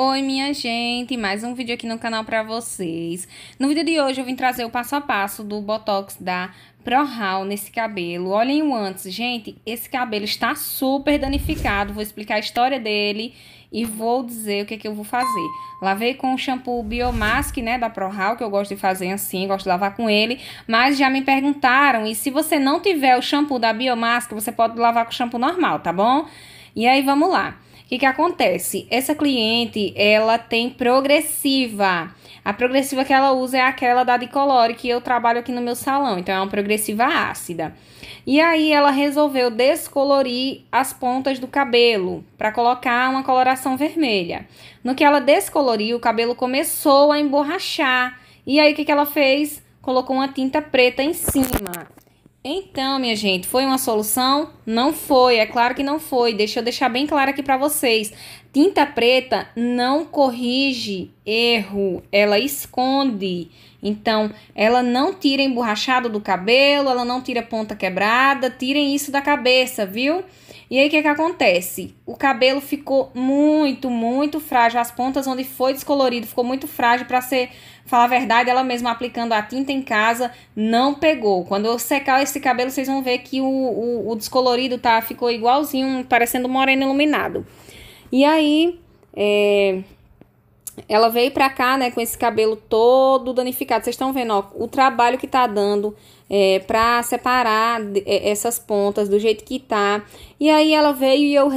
Oi minha gente, mais um vídeo aqui no canal para vocês. No vídeo de hoje eu vim trazer o passo a passo do Botox da ProHal nesse cabelo. Olhem o antes, gente, esse cabelo está super danificado, vou explicar a história dele e vou dizer o que é que eu vou fazer. Lavei com o shampoo Biomask, né, da ProHal, que eu gosto de fazer assim, gosto de lavar com ele, mas já me perguntaram, e se você não tiver o shampoo da Biomask, você pode lavar com o shampoo normal, tá bom? E aí vamos lá. O que, que acontece? Essa cliente, ela tem progressiva. A progressiva que ela usa é aquela da Dicolore, que eu trabalho aqui no meu salão. Então, é uma progressiva ácida. E aí, ela resolveu descolorir as pontas do cabelo para colocar uma coloração vermelha. No que ela descoloriu, o cabelo começou a emborrachar. E aí, o que, que ela fez? Colocou uma tinta preta em cima. Então, minha gente, foi uma solução? Não foi, é claro que não foi. Deixa eu deixar bem claro aqui para vocês. Tinta preta não corrige erro, ela esconde. Então, ela não tira emborrachado do cabelo, ela não tira ponta quebrada, tirem isso da cabeça, viu? E aí, o que, que acontece? O cabelo ficou muito, muito frágil. As pontas onde foi descolorido ficou muito frágil para ser Falar a verdade, ela mesma aplicando a tinta em casa não pegou. Quando eu secar esse cabelo, vocês vão ver que o, o, o descolorido tá, ficou igualzinho, parecendo moreno iluminado. E aí, é, ela veio pra cá, né, com esse cabelo todo danificado. Vocês estão vendo, ó, o trabalho que tá dando é, pra separar é, essas pontas do jeito que tá. E aí ela veio e eu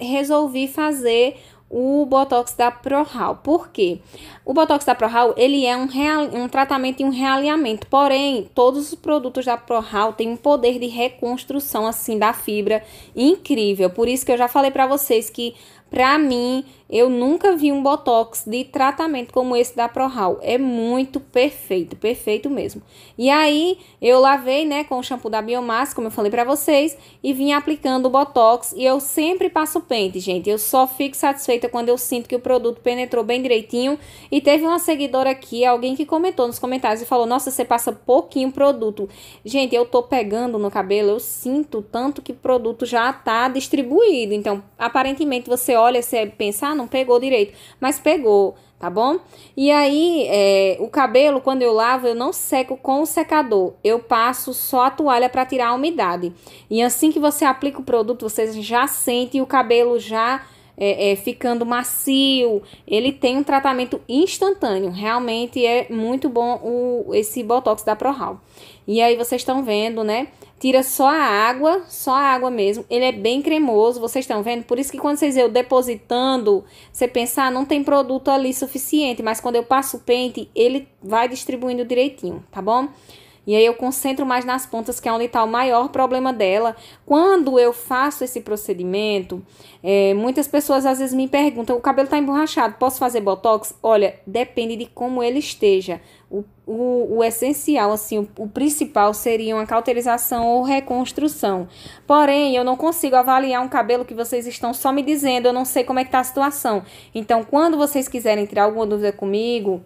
resolvi fazer o Botox da ProHal. Por quê? O Botox da ProHal, ele é um, real, um tratamento e um realinhamento. Porém, todos os produtos da ProHal têm um poder de reconstrução, assim, da fibra incrível. Por isso que eu já falei para vocês que para mim, eu nunca vi um botox de tratamento como esse da ProHal. É muito perfeito, perfeito mesmo. E aí, eu lavei, né, com o shampoo da Biomassa, como eu falei para vocês, e vim aplicando o botox. E eu sempre passo pente, gente. Eu só fico satisfeita quando eu sinto que o produto penetrou bem direitinho. E teve uma seguidora aqui, alguém que comentou nos comentários e falou: Nossa, você passa pouquinho produto. Gente, eu tô pegando no cabelo, eu sinto tanto que o produto já tá distribuído. Então, aparentemente, você olha, você é pensar, ah, não pegou direito, mas pegou, tá bom? E aí, é, o cabelo, quando eu lavo, eu não seco com o secador, eu passo só a toalha para tirar a umidade. E assim que você aplica o produto, você já sente o cabelo já é, é, ficando macio. Ele tem um tratamento instantâneo. Realmente é muito bom o, esse Botox da ProHal. E aí vocês estão vendo, né? Tira só a água, só a água mesmo. Ele é bem cremoso, vocês estão vendo? Por isso que quando vocês eu depositando, você pensar ah, não tem produto ali suficiente. Mas quando eu passo o pente, ele vai distribuindo direitinho, tá bom? E aí eu concentro mais nas pontas, que é onde está o maior problema dela. Quando eu faço esse procedimento, é, muitas pessoas às vezes me perguntam: o cabelo está emborrachado, posso fazer botox? Olha, depende de como ele esteja. O, o, o essencial, assim, o, o principal seria uma cauterização ou reconstrução. Porém, eu não consigo avaliar um cabelo que vocês estão só me dizendo, eu não sei como é que tá a situação. Então, quando vocês quiserem tirar alguma dúvida comigo,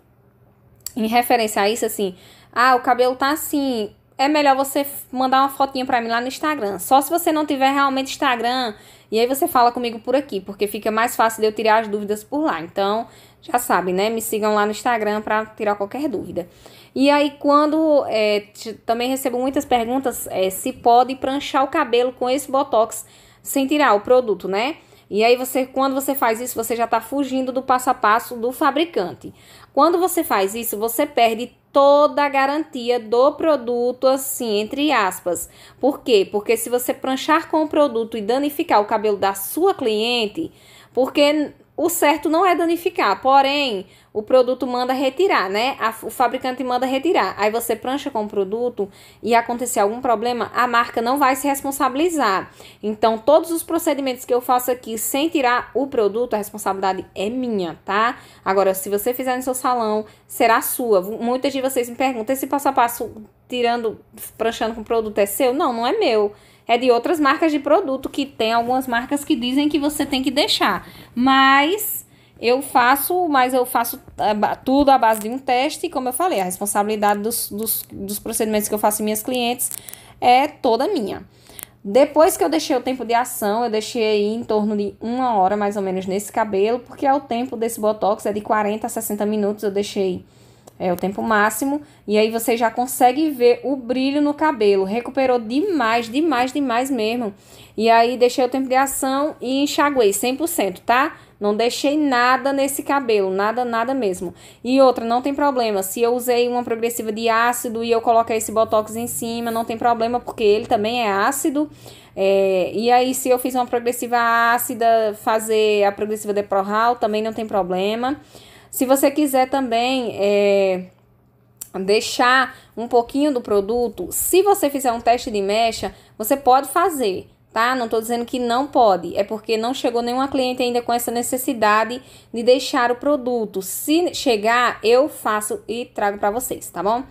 em referência a isso, assim, ah, o cabelo tá assim, é melhor você mandar uma fotinha para mim lá no Instagram. Só se você não tiver realmente Instagram, e aí você fala comigo por aqui, porque fica mais fácil de eu tirar as dúvidas por lá. Então, já sabe, né? Me sigam lá no Instagram para tirar qualquer dúvida. E aí, quando é, também recebo muitas perguntas é, se pode pranchar o cabelo com esse botox sem tirar o produto, né? E aí você, quando você faz isso, você já está fugindo do passo a passo do fabricante. Quando você faz isso, você perde toda a garantia do produto, assim, entre aspas. Por quê? Porque se você pranchar com o produto e danificar o cabelo da sua cliente, porque o certo não é danificar, porém, o produto manda retirar, né? A, o fabricante manda retirar. Aí você prancha com o produto e acontecer algum problema, a marca não vai se responsabilizar. Então, todos os procedimentos que eu faço aqui sem tirar o produto, a responsabilidade é minha, tá? Agora, se você fizer no seu salão, será sua. Muitas de vocês me perguntam: esse passo a passo tirando, pranchando com o produto é seu? Não, não é meu é de outras marcas de produto, que tem algumas marcas que dizem que você tem que deixar. Mas eu faço, mas eu faço eh, tudo à base de um teste, e como eu falei, a responsabilidade dos, dos, dos procedimentos que eu faço em minhas clientes é toda minha. Depois que eu deixei o tempo de ação, eu deixei em torno de uma hora mais ou menos nesse cabelo, porque é o tempo desse botox, é de 40 a 60 minutos, eu deixei é o tempo máximo. E aí você já consegue ver o brilho no cabelo. Recuperou demais, demais, demais mesmo. E aí deixei o tempo de ação e enxaguei 100%, tá? Não deixei nada nesse cabelo, nada, nada mesmo. E outra, não tem problema. Se eu usei uma progressiva de ácido e eu coloquei esse botox em cima, não tem problema, porque ele também é ácido. É, e aí, se eu fiz uma progressiva ácida, fazer a progressiva de Prohal, também não tem problema. Se você quiser também é, deixar um pouquinho do produto, se você fizer um teste de mecha, você pode fazer tá? Não estou dizendo que não pode, é porque não chegou nenhuma cliente ainda com essa necessidade de deixar o produto. Se chegar, eu faço e trago para vocês, tá bom?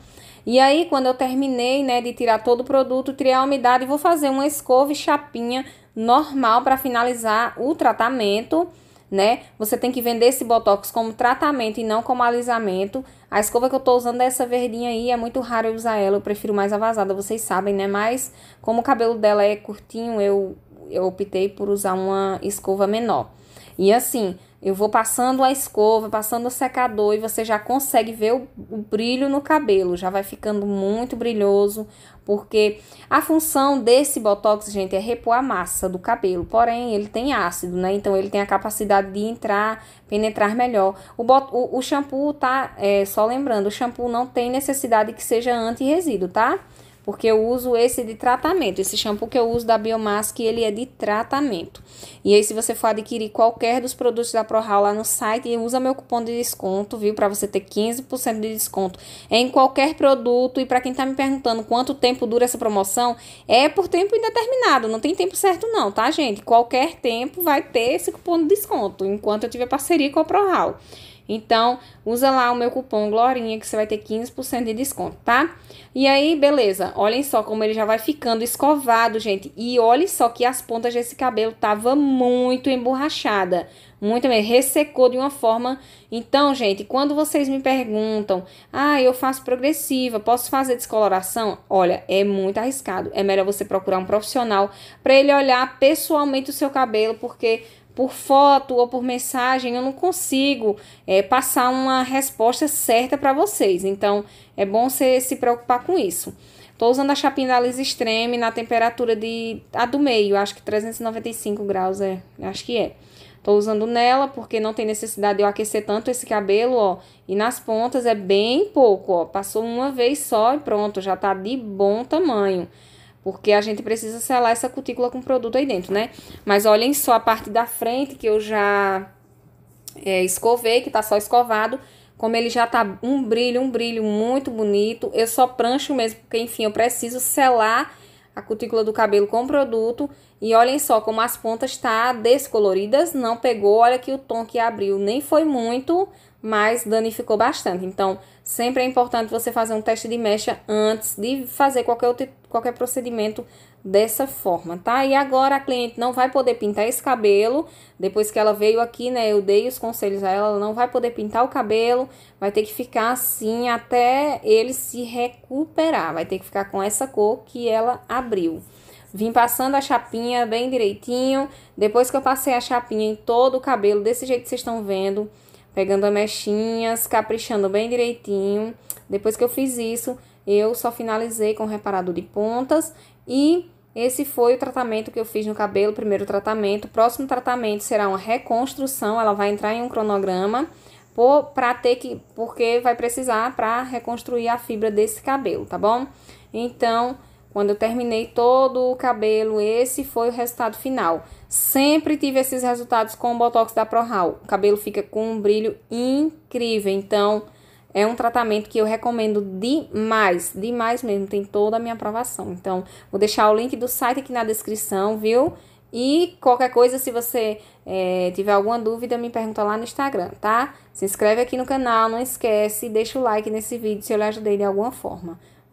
E aí, quando eu terminei, né, de tirar todo o produto, tirei a umidade, vou fazer uma escova e chapinha normal para finalizar o tratamento né? Você tem que vender esse botox como tratamento e não como alisamento. A escova que eu tô usando é essa verdinha aí, é muito raro eu usar ela, eu prefiro mais a vazada, vocês sabem, né? Mas como o cabelo dela é curtinho, eu eu optei por usar uma escova menor. E assim, eu vou passando a escova, passando o secador e você já consegue ver o, o, brilho no cabelo, já vai ficando muito brilhoso, porque a função desse botox, gente, é repor a massa do cabelo. Porém, ele tem ácido, né? Então ele tem a capacidade de entrar, penetrar melhor. O, bot, o, o shampoo, tá? É, só lembrando, o shampoo não tem necessidade que seja anti-resíduo, tá? porque eu uso esse de tratamento, esse shampoo que eu uso da Biomask, ele é de tratamento. E aí, se você for adquirir qualquer dos produtos da ProHal lá no site, usa meu cupom de desconto, viu? Para você ter 15% de desconto em qualquer produto. E para quem tá me perguntando quanto tempo dura essa promoção, é por tempo indeterminado, não tem tempo certo não, tá, gente? Qualquer tempo vai ter esse cupom de desconto, enquanto eu tiver parceria com a ProHal. Então, usa lá o meu cupom Glorinha que você vai ter 15% de desconto, tá? E aí, beleza. Olhem só como ele já vai ficando escovado, gente. E olhem só que as pontas desse cabelo tava muito emborrachada, muito mesmo, ressecou de uma forma. Então, gente, quando vocês me perguntam: "Ah, eu faço progressiva, posso fazer descoloração?" Olha, é muito arriscado. É melhor você procurar um profissional para ele olhar pessoalmente o seu cabelo, porque por foto ou por mensagem, eu não consigo é, passar uma resposta certa para vocês. Então, é bom você se preocupar com isso. Estou usando a chapinha da Liz Extreme na temperatura de... A do meio, acho que 395 graus, é. Acho que é. Estou usando nela porque não tem necessidade de eu aquecer tanto esse cabelo, ó. E nas pontas é bem pouco, ó. Passou uma vez só e pronto, já tá de bom tamanho porque a gente precisa selar essa cutícula com produto aí dentro, né? Mas olhem só a parte da frente que eu já é, escovei, que tá só escovado, como ele já tá um brilho, um brilho muito bonito. Eu só prancho mesmo, porque enfim, eu preciso selar a cutícula do cabelo com produto. E olhem só como as pontas tá descoloridas, não pegou. Olha que o tom que abriu nem foi muito, mas danificou bastante. Então, sempre é importante você fazer um teste de mecha antes de fazer qualquer, outro, qualquer procedimento dessa forma, tá? E agora a cliente não vai poder pintar esse cabelo, depois que ela veio aqui, né, eu dei os conselhos a ela, ela não vai poder pintar o cabelo, vai ter que ficar assim até ele se recuperar, vai ter que ficar com essa cor que ela abriu. Vim passando a chapinha bem direitinho, depois que eu passei a chapinha em todo o cabelo, desse jeito que vocês estão vendo, pegando as mechinhas, caprichando bem direitinho. Depois que eu fiz isso, eu só finalizei com reparador de pontas e esse foi o tratamento que eu fiz no cabelo, primeiro tratamento. O próximo tratamento será uma reconstrução, ela vai entrar em um cronograma para ter que porque vai precisar para reconstruir a fibra desse cabelo, tá bom? Então, quando eu terminei todo o cabelo, esse foi o resultado final. Sempre tive esses resultados com o Botox da ProHal. O cabelo fica com um brilho incrível. Então, é um tratamento que eu recomendo demais, demais mesmo. Tem toda a minha aprovação. Então, vou deixar o link do site aqui na descrição, viu? E qualquer coisa, se você é, tiver alguma dúvida, me pergunta lá no Instagram, tá? Se inscreve aqui no canal, não esquece, deixa o like nesse vídeo se eu lhe ajudei de alguma forma.